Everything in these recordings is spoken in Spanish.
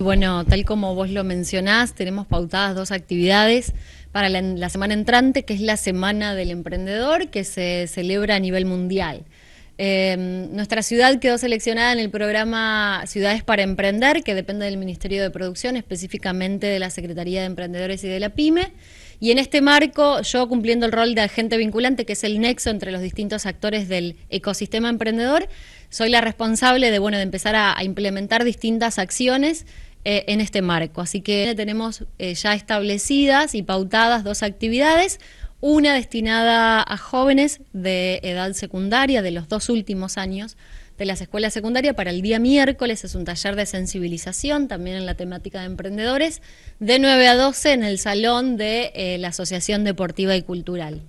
Bueno, tal como vos lo mencionás, tenemos pautadas dos actividades para la, semana entrante, que es la Semana del Emprendedor, que se celebra a nivel mundial. Em, nuestra ciudad quedó seleccionada en el programa Ciudades para Emprender, que depende del Ministerio de Producción, específicamente de la Secretaría de Emprendedores y de la PyME. Y en este marco, yo cumpliendo el rol de agente vinculante, que es el nexo entre los distintos actores del ecosistema emprendedor, soy la responsable de, bueno, de empezar a implementar distintas acciones eh, en este marco. Así que tenemos eh, ya establecidas y pautadas dos actividades, una destinada a jóvenes de edad secundaria, de los dos últimos años de las escuelas secundarias para el día miércoles. Es un taller de sensibilización también en la temática de emprendedores, de 9 a 12 en el salón de eh, la Asociación Deportiva y Cultural.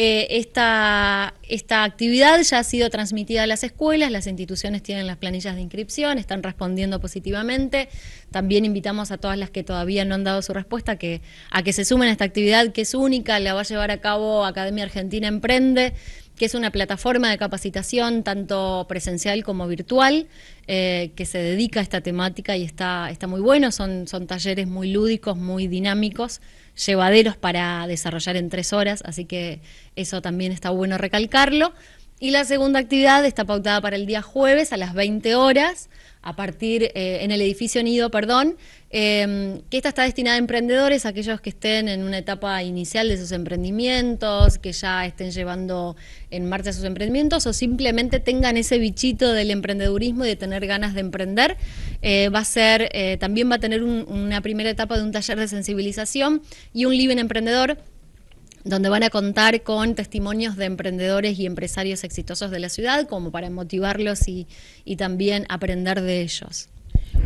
Eh, esta, actividad ya ha sido transmitida a las escuelas, las instituciones tienen las planillas de inscripción, están respondiendo positivamente. También invitamos a todas las que todavía no han dado su respuesta que, a que se sumen a esta actividad que es única, la va a llevar a cabo Academia Argentina Emprende que es una plataforma de capacitación tanto presencial como virtual, eh, que se dedica a esta temática y está, muy bueno, son talleres muy lúdicos, muy dinámicos, llevaderos para desarrollar en tres horas, así que eso también está bueno recalcarlo. Y la segunda actividad está pautada para el día jueves a las 20 horas, a partir eh, en el edificio Nido, perdón, em, que esta está destinada a emprendedores, aquellos que estén en una etapa inicial de sus emprendimientos, que ya estén llevando en marcha sus emprendimientos o simplemente tengan ese bichito del emprendedurismo y de tener ganas de emprender. Eh, va a ser, eh, también va a tener una primera etapa de un taller de sensibilización y un living emprendedor donde van a contar con testimonios de emprendedores y empresarios exitosos de la ciudad, como para motivarlos y, también aprender de ellos.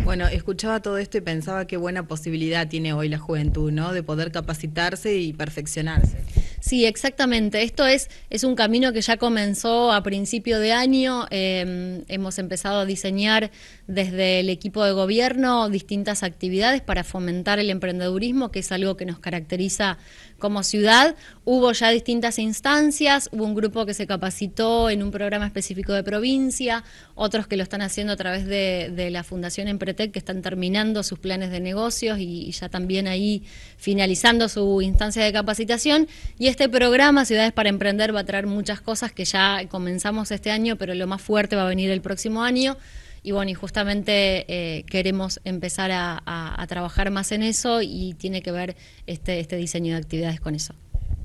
Bueno, escuchaba todo esto y pensaba qué buena posibilidad tiene hoy la juventud, ¿no? De poder capacitarse y perfeccionarse. Sí, exactamente. Esto es, es un camino que ya comenzó a principio de año. Em, hemos empezado a diseñar desde el equipo de gobierno distintas actividades para fomentar el emprendedurismo, que es algo que nos caracteriza como ciudad hubo ya distintas instancias, hubo un grupo que se capacitó en un programa específico de provincia, otros que lo están haciendo a través de, la Fundación Empretec, que están terminando sus planes de negocios y, y, ya también ahí finalizando su instancia de capacitación. Y este programa, Ciudades para Emprender, va a traer muchas cosas que ya comenzamos este año, pero lo más fuerte va a venir el próximo año. Y bueno, y justamente eh, queremos empezar a, trabajar más en eso y tiene que ver este, este, diseño de actividades con eso.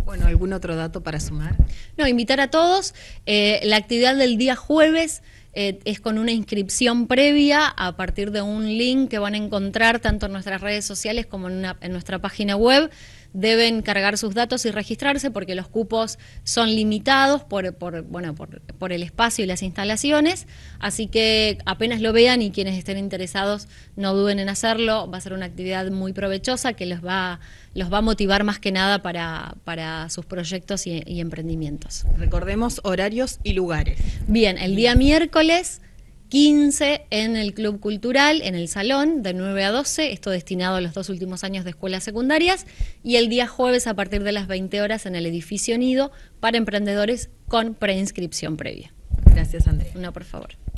Bueno, ¿algún otro dato para sumar? No, invitar a todos. Eh, la actividad del día jueves eh, es con una inscripción previa a partir de un link que van a encontrar tanto en nuestras redes sociales como en nuestra página web deben cargar sus datos y registrarse porque los cupos son limitados por, el espacio y las instalaciones, así que apenas lo vean y quienes estén interesados no duden en hacerlo, va a ser una actividad muy provechosa que los va, los va a motivar más que nada para, sus proyectos y, y emprendimientos. Recordemos horarios y lugares. Bien, el día miércoles 15 en el Club Cultural, en el Salón, de 9 a 12, esto destinado a los dos últimos años de escuelas secundarias, y el día jueves a partir de las 20 horas en el edificio Nido para emprendedores con preinscripción previa. Gracias, Andrés, Una por favor.